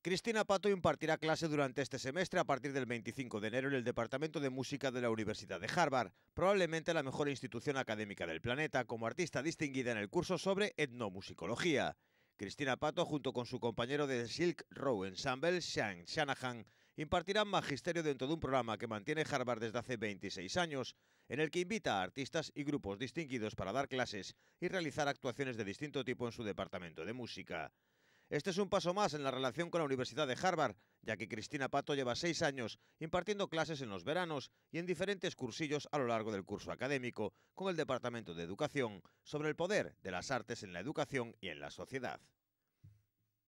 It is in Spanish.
Cristina Pato impartirá clase durante este semestre a partir del 25 de enero en el Departamento de Música de la Universidad de Harvard, probablemente la mejor institución académica del planeta, como artista distinguida en el curso sobre etnomusicología. Cristina Pato, junto con su compañero de Silk Row Ensemble, Sean Shanahan, impartirán magisterio dentro de un programa que mantiene Harvard desde hace 26 años, en el que invita a artistas y grupos distinguidos para dar clases y realizar actuaciones de distinto tipo en su departamento de música. Este es un paso más en la relación con la Universidad de Harvard, ya que Cristina Pato lleva seis años impartiendo clases en los veranos y en diferentes cursillos a lo largo del curso académico con el Departamento de Educación sobre el poder de las artes en la educación y en la sociedad.